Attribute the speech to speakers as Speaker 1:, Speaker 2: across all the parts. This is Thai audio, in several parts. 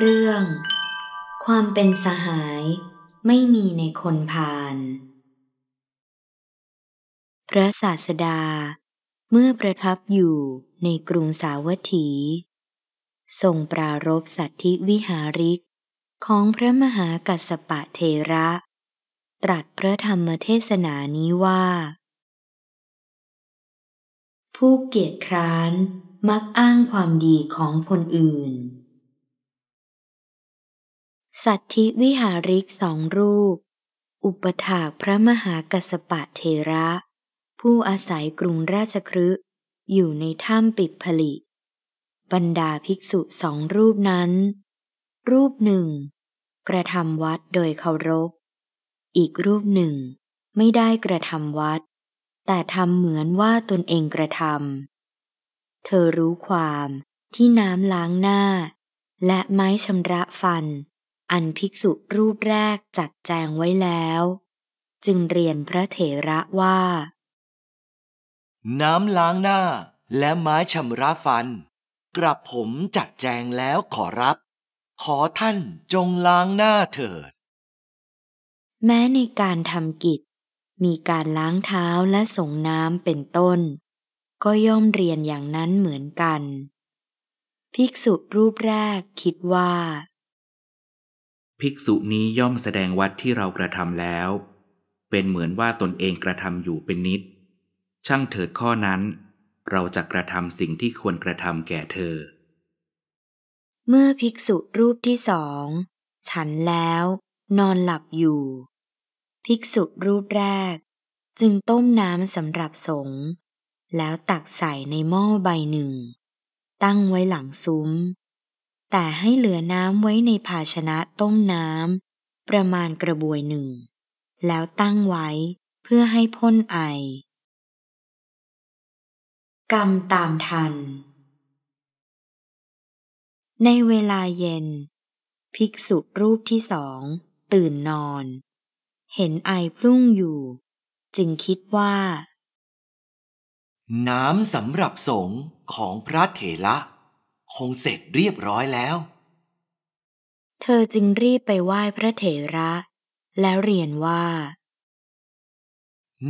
Speaker 1: เรื่องความเป็นสหายไม่มีในคนพาลพระศาสดาเมื่อประทับอยู่ในกรุงสาวัตถีทรงปรารบสัตธิวิหาริกของพระมหากัสสปะเทระ ตรัสพระธรรมเทศนานี้ว่า ผู้เกียจคร้าน มักอ้างความดีของคนอื่นสัตธิวิหาริกสองรูป อุปถากพระมหากัสปะเทระ ผู้อาศัยกรุงราชครออยู่ในถ้ำปิดผลิบรรดาภิกษุสองรูปนั้น รูปหนึ่ง กระทำวัดโดยเคารพอีกรูปหนึ่งไม่ได้กระทำวัด แต่ทำเหมือนว่าตนเองกระทำเธอรู้ความที่น้ำล้างหน้า และไม้ชำระฟันอันภิกษุรูปแรกจัดแจงไว้แล้ว
Speaker 2: จึงเรียนพระเถระว่า น้ำล้างหน้าและไม้ชำระฟัน กระผมจัดแจงแล้วขอรับ ขอท่านจงล้างหน้าเถิด แม้ในการ
Speaker 1: ทำกิจ มีการล้างเท้าและส่งน้ำเป็นต้น ก็ย่อมเรียนอย่างนั้นเหมือนกัน ภิกษุรูปแรกคิดว่า
Speaker 3: ภิกษุนี้ย่อมแสดงวัดที่เรากระทำแล้ว เป็นเหมือนว่าตนเองกระทำอยู่เป็นนิด ช่างเถิดข้อนั้น เราจะกระทำสิ่งที่ควรกระทำแก่เธอ
Speaker 1: เมื่อภิกษุรูปที่สองฉันแล้วนอนหลับอยู่ ภิกษุรูปแรก จึงต้มน้ำสำหรับสง แล้วตักใส่ในหม้อใบหนึ่ง ตั้งไว้หลังซุ้มแต่ให้เหลือน้ำไว้ในภาชนะต้มน้ำประมาณกระบวยหนึ่ง แล้วตั้งไว้เพื่อให้พ่นไอ กรรมตามทัน ในเวลาเย็น ภิกษุรูปที่สองตื่นนอน เห็นไอพุ่งอยู่ จึงคิดว่า
Speaker 2: น้ำสำหรับสงของพระเถระคงเสร็จเรียบร้อยแล้ว
Speaker 1: เธอจึงรีบไปไหว้พระเถระแล้วเรียนว่า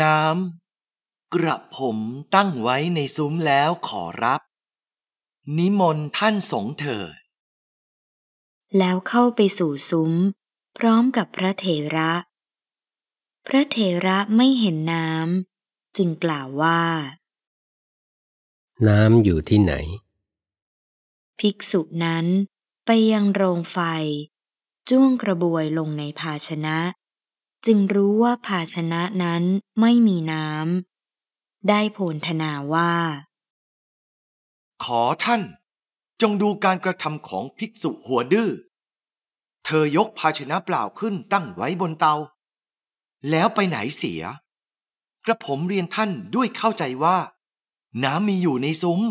Speaker 2: น้ำกระผมตั้งไว้ในซุ้มแล้วขอรับ นิมนต์ท่านสงเถิด
Speaker 1: แล้วเข้าไปสู่ซุ้ม พร้อมกับพระเถระ พระเถระไม่เห็นน้ำจึงกล่าวว่า
Speaker 3: น้ำอยู่ที่ไหน
Speaker 1: ภิกษุนั้นไปยังโรงไฟจ้วงกระบวยลงในภาชนะ จึงรู้ว่าภาชนะนั้นไม่มีน้ำได้โพนธนาว่า
Speaker 2: ขอท่าน จงดูการกระทำของภิกษุหัวดื้อเธอยกภาชนะเปล่าขึ้นตั้งไว้บนเตา แล้วไปไหนเสีย กระผมเรียนท่านด้วยเข้าใจว่า น้ำมีอยู่ในซุ้ม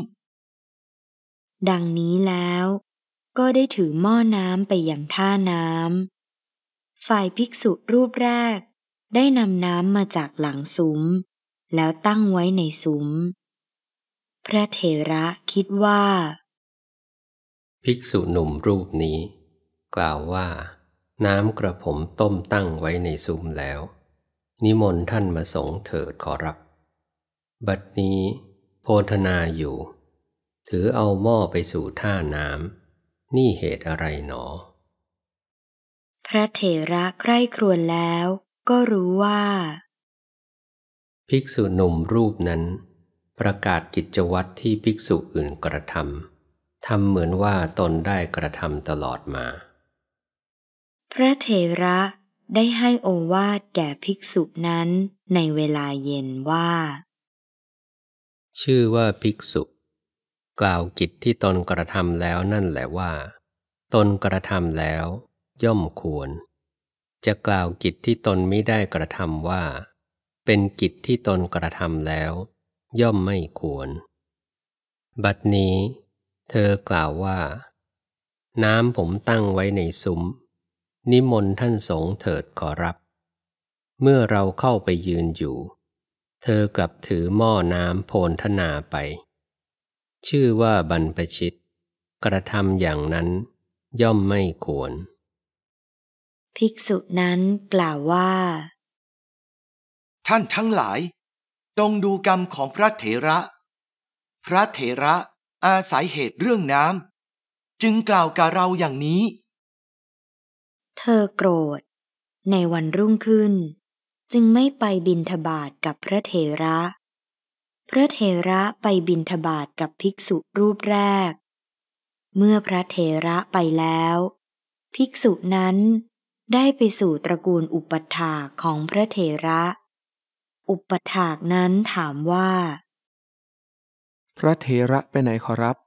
Speaker 2: ดังนี้แล้วก็ได้ถือหม้อ
Speaker 1: น้ำไปอย่างท่าน้ำฝ่ายภิกษุรูปแรก ได้นำน้ำมาจากหลังซุ้ม แล้วตั้งไว้ในซุ้ม พระเถระคิดว่า
Speaker 3: ภิกษุหนุ่มรูปนี้ กล่าวว่าน้ำกระผมต้มตั้งไว้ในซุ้มแล้ว นิมนต์ท่านมาสงเถิดขอรับ บัดนี้ โพธนาอยู่ถือเอาหม้อไปสู่ท่าน้ำ นี่เหตุอะไรหนอ
Speaker 1: พระเถระใคร่ครวญแล้วก็รู้ว่า
Speaker 3: ภิกษุหนุ่มรูปนั้น ประกาศกิจวัตรที่ภิกษุอื่นกระทำทำเหมือนว่าตนได้กระทำตลอดมา
Speaker 1: พระเถระได้ให้โอวาทแก่ภิกษุนั้นในเวลาเย็นว่า
Speaker 3: ชื่อว่าภิกษุกล่าวกิจที่ตนกระทำแล้วนั่นแหละว่า ตนกระทำแล้วย่อมควร จะกล่าวกิจที่ตนไม่ได้กระทำว่า เป็นกิจที่ตนกระทำแล้ว ย่อมไม่ควร บัดนี้เธอกล่าวว่า น้ำผมตั้งไว้ในซุ้ม นิมนต์ท่านสงเถิดขอรับ เมื่อเราเข้าไปยืนอยู่ เธอกลับถือหม้อน้ำโพนธนาไปชื่อว่าบรรพชิตกระทำอย่างนั้นย่อมไม่ควร
Speaker 2: ภิกษุนั้นกล่าวว่า ท่านทั้งหลาย จงดูกรรมของพระเถระ พระเถระอาศัยเหตุเรื่องน้ำจึงกล่าวกับเราอย่างนี้
Speaker 1: เธอโกรธในวันรุ่งขึ้น จึงไม่ไปบินทบาทกับพระเถระพระเทระไปบินทบาทกับภิกษุรูปแรก เมื่อพระเทระไปแล้ว ภิกษุนั้นได้ไปสู่ตระกูลอุปถาของพระเทระ อุปถากนั้นถามว่า
Speaker 2: พระเทระไปไหนขอรับ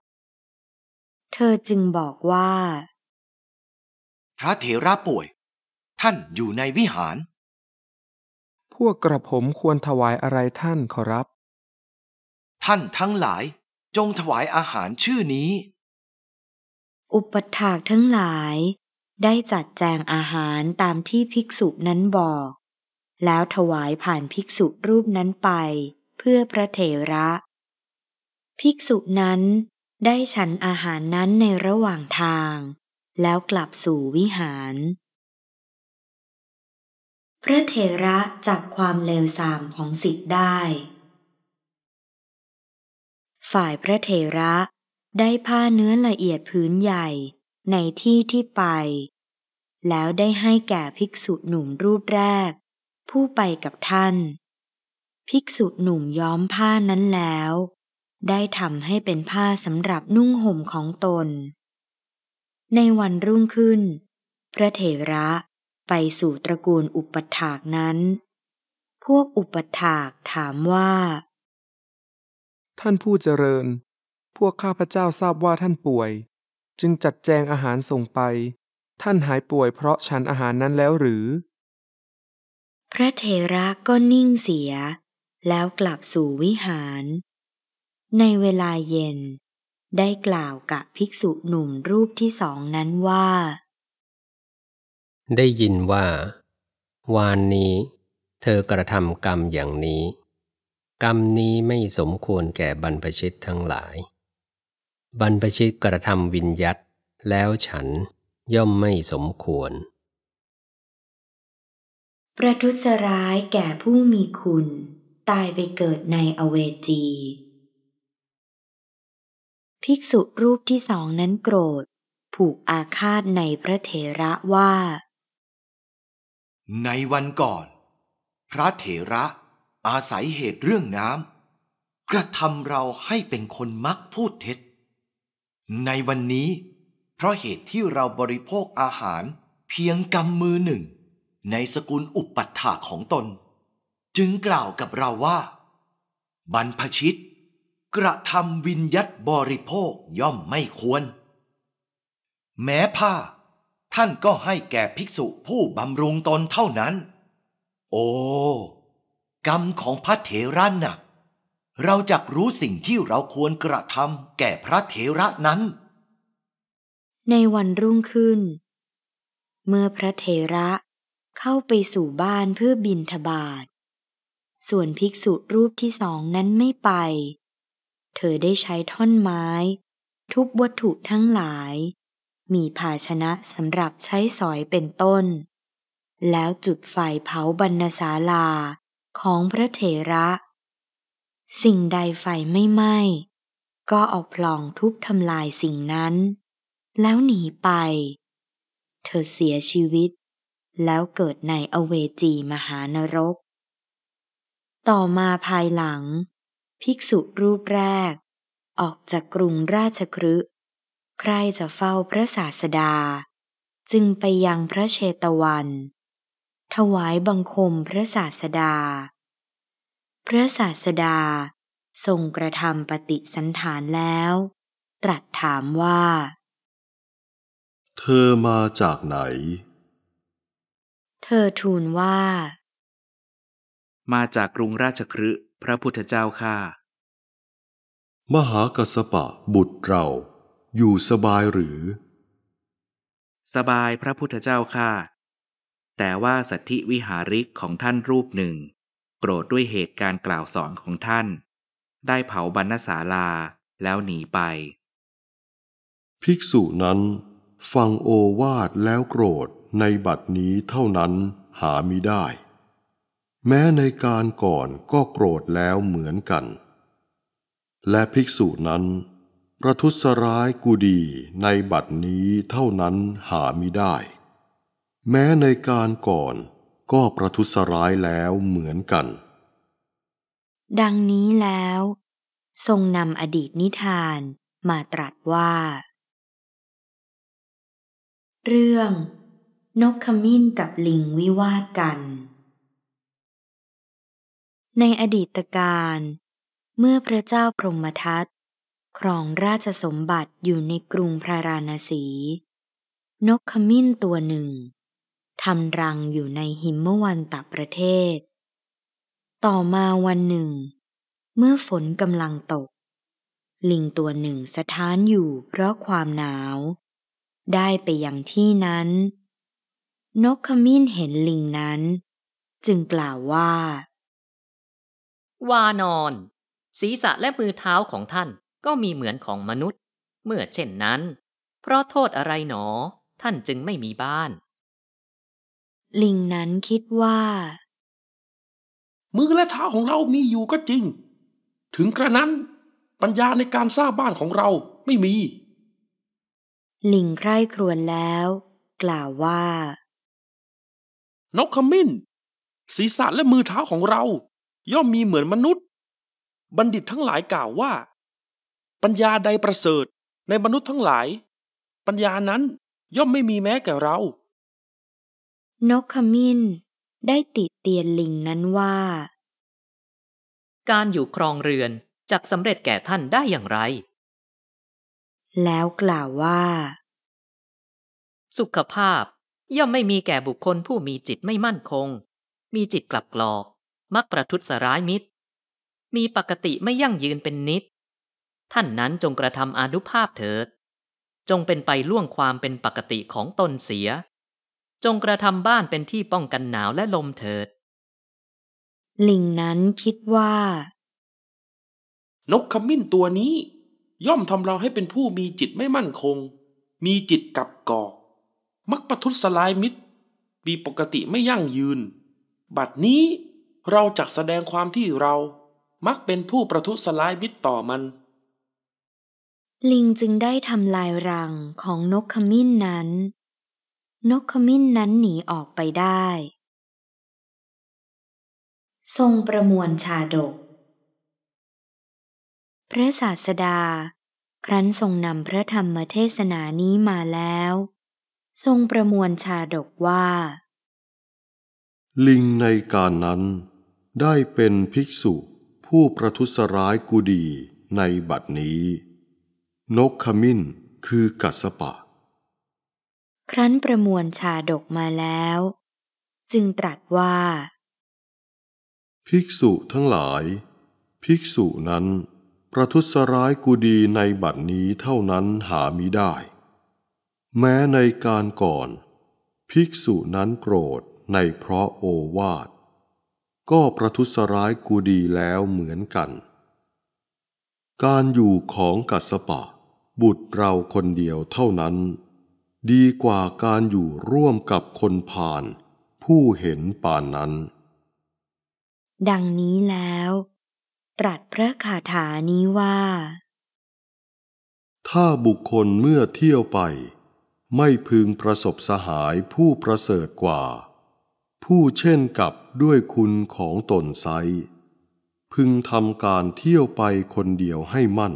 Speaker 2: เธอจึงบอกว่า พระเทระป่วย ท่านอยู่ในวิหาร พวกกระผมควรถวายอะไรท่านขอรับท่านทั้งหลายจงถวายอาหารชื่อนี้ อุปถากทั้งหล
Speaker 1: ายได้จัดแจงอาหารตามที่ภิกษุนั้นบอก แล้วถวายผ่านภิกษุรูปนั้นไปเพื่อพระเถระ ภิกษุนั้นได้ฉันอาหารนั้นในระหว่างทาง แล้วกลับสู่วิหาร พระเถระจับความเลวทรามของสิทธิ์ได้ฝ่ายพระเถระได้ผ้าเนื้อละเอียดพื้นใหญ่ในที่ที่ไป แล้วได้ให้แก่ภิกษุหนุ่มรูปแรก ผู้ไปกับท่าน ภิกษุหนุ่มย้อมผ้านั้นแล้ว ได้ทำให้เป็นผ้าสำหรับนุ่งห่มของตน ในวันรุ่งขึ้น พระเถระไปสู่ตระกูลอุปถากนั้น พวกอุปถากถามว่าท่านผู้เจริญ พวกข้าพเจ้าทราบว่าท่านป่วย จึงจัดแจงอาหารส่งไป
Speaker 2: ท่านหายป่วยเพราะฉันอาหารนั้นแล้วหรือ
Speaker 1: พระเถระก็นิ่งเสีย แล้วกลับสู่วิหาร ในเวลาเย็น ได้กล่าวกับภิกษุหนุ่มรูปที่สองนั้นว่า
Speaker 3: ได้ยินว่า วานนี้เธอกระทำกรรมอย่างนี้กรรมนี้ไม่สมควรแก่บรรพชิตทั้งหลาย บรรพชิตกระทำวิญยัตแล้วฉันย่อมไม่สมควร
Speaker 1: ประทุษร้ายแก่ผู้มีคุณตายไปเกิดในอเวจี ภิกษุรูปที่สองนั้นโกรธ ผูกอาฆาตใ
Speaker 2: นพระเถระว่า ในวันก่อน พระเถระอาศัยเหตุเรื่องน้ำกระทำเราให้เป็นคนมักพูดเท็จ ในวันนี้เพราะเหตุที่เราบริโภคอาหารเพียงกำมือหนึ่ง ในสกุลอุปปัฏฐาของตน จึงกล่าวกับเราว่า บรรพชิตกระทำวินยัตบริโภคย่อมไม่ควร แม้ผ้า ท่านก็ให้แก่ภิกษุผู้บำรุงตนเท่านั้น โอ้รรมของพระเถระหนักเราจักรู้สิ่งที่เราควรกระทำแก่พระเถระนั้น
Speaker 1: ในวันรุ่งขึ้น เมื่อพระเถระเข้าไปสู่บ้านเพื่อบินทบาท ส่วนภิกษุรูปที่สองนั้นไม่ไป เธอได้ใช้ท่อนไม้ ทุบวัตถุทั้งหลาย มีภาชนะสำหรับใช้สอยเป็นต้น แล้วจุดไฟเผาบรรณศาลาของพระเถระ สิ่งใดไฟไม่ไหม้ก็เอาพลองทุบทำลายสิ่งนั้น แล้วหนีไป เธอเสียชีวิต แล้วเกิดในอเวจีมหานรก ต่อมาภายหลัง ภิกษุรูปแรก ออกจากกรุงราชครึใครจะเฝ้าพระศาสดา จึงไปยังพระเชตวันถวายบังคมพระศาสดา พระศาสดาทรงกระทำปฏิสันฐานแล้ว ตรัสถามว่า
Speaker 4: เธอมาจากไหน
Speaker 1: เธอทูลว่า
Speaker 3: มาจากกรุงราชครืพระพุทธเจ้าค่ะ ม
Speaker 4: หากัสปะบุตรเราอยู่สบายหรือ
Speaker 3: สบายพระพุทธเจ้าค่ะแต่ว่าสัทธิวิหาริกของท่านรูปหนึ่ง โกรธด้วยเหตุการณ์กล่าวสอนของท่าน ได้เผาบรรณศาลาแล้วหนีไป
Speaker 4: ภิกษุนั้นฟังโอวาทแล้วโกรธในบัดนี้เท่านั้นหามิได้ แม้ในการก่อนก็โกรธแล้วเหมือนกัน และภิกษุนั้น ประทุษร้ายกูดีในบัดนี้เท่านั้นหามิได้แม้ในการก่อนก็ประทุษร้ายแล้วเหมือนกัน
Speaker 1: ดังนี้แล้ว ทรงนำอดีตนิทานมาตรัสว่า เรื่องนกขมิ้นกับลิงวิวาทกัน ในอดีตการ เมื่อพระเจ้าพรหมทัตครองราชสมบัติอยู่ในกรุงพระราณสี นกขมิ้นตัวหนึ่งทำรังอยู่ในหิมวันตประเทศ ต่อมาวันหนึ่ง เมื่อฝนกำลังตก ลิงตัวหนึ่งสะท้านอยู่เพราะความหนาว ได้ไปยังที่นั้น นกขมิ้นเห็นลิงนั้น จึงกล่าวว่า วานอนศีรษะและมือเท้าของท่านก็มีเหมือนของมนุษย์ เมื่อเช่นนั้น เพราะโทษอะไรหนอ ท่านจึงไม่มีบ้านลิงนั้นคิดว่า
Speaker 2: มือและเท้าของเรามีอยู่ก็จริง ถึงกระนั้นปัญญาในการสร้างบ้านของเราไม่มี
Speaker 1: ลิงใคร่ครวญแล้ว
Speaker 2: กล่าวว่านกขมิ้น ศีรษะและมือเท้าของเรา ย่อมมีเหมือนมนุษย์ บัณฑิตทั้งหลายกล่าวว่า ปัญญาใดประเสริฐในมนุษย์ทั้งหลาย ปัญญานั้นย่อมไม่มีแม้แก่เรา
Speaker 1: นกขมิ้นได้ติเตียนลิงนั้นว่า การอยู่ครองเรือนจักสำเร็จแก่ท่านได้อย่างไร แล้วกล่าวว่า ส
Speaker 2: ุขภาพย่อมไม่มีแก่บุคคลผู้มีจิตไม่มั่นคง มีจิตกลับกลอก มักประทุษร้ายมิตรมีปกติไม่ยั่งยืนเป็นนิด
Speaker 1: ท่านนั้นจงกระทำอนุภาพเถิด จงเป็นไปล่วงความเป็นปกติของต
Speaker 2: นเสียจงกระทำบ้านเป็นที่ป้องกันหนาวและลมเถิด
Speaker 1: ลิงนั้นคิดว่า
Speaker 2: นกขมิ้นตัวนี้ ย่อมทำเราให้เป็นผู้มีจิตไม่มั่นคง มีจิตกับกอกมักประทุษลายมิตร มีปกติไม่ยั่งยืน บัดนี้เราจักแสดงความที่เรา มักเป็นผู้ประทุษลายมิตรต่อมัน
Speaker 1: ลิงจึงได้ทำลายรังของนกขมิ้นนั้นนกขมิ้นนั้นหนีออกไปได้ ทรงประมวลชาดก พระศาสดา ครั้นทรงนำพระธรรมเทศนานี้มาแล้ว ทรงประมวลชาดกว่า
Speaker 4: ลิงในการนั้นได้เป็นภิกษุผู้ประทุษร้ายกุดีในบัดนี้ นกขมิ้นคือกัสปะค
Speaker 1: รั้นประมวลชาดกมาแล้ว จึงตรัสว่า
Speaker 4: ภิกษุทั้งหลาย ภิกษุนั้น ประทุษร้ายกูดีในบัดนี้เท่านั้นหามิได้ แม้ในการก่อน ภิกษุนั้นโกรธในเพราะโอวาทก็ประทุษร้ายกูดีแล้วเหมือนกัน การอยู่ของกัสปะ บุตรเราคนเดียวเท่านั้นดีกว่าการอยู่ร่วมกับคนผ่านผู้เห็นป่านนั้น
Speaker 1: ดังนี้แล้ว ตรัสพระคาถานี้ว่า
Speaker 4: ถ้าบุคคลเมื่อเที่ยวไป ไม่พึงประสบสหายผู้ประเสริฐกว่า ผู้เช่นกับด้วยคุณของตนไซ พึงทำการเที่ยวไปคนเดียวให้มั่น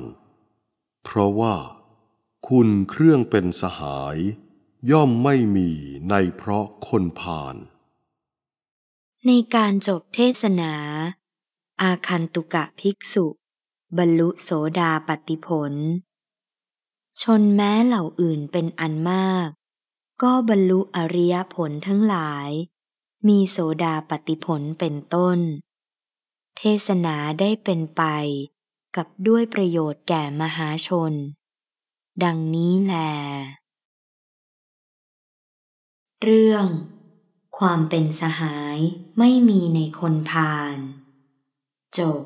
Speaker 4: เพราะว่าคุณเครื่องเป็นสหาย ย่อมไม่มีในเพราะคนผ่าน
Speaker 1: ในการจบเทศนา อาคันตุกะภิกษุ บรรลุโสดาปติผล ชนแม้เหล่าอื่นเป็นอันมาก ก็บรรลุอริยผลทั้งหลาย มีโสดาปติผลเป็นต้น เทศนาได้เป็นไปกับด้วยประโยชน์แก่มหาชนดังนี้แล เรื่อง ความเป็นสหายไม่มีในคนพาลจบ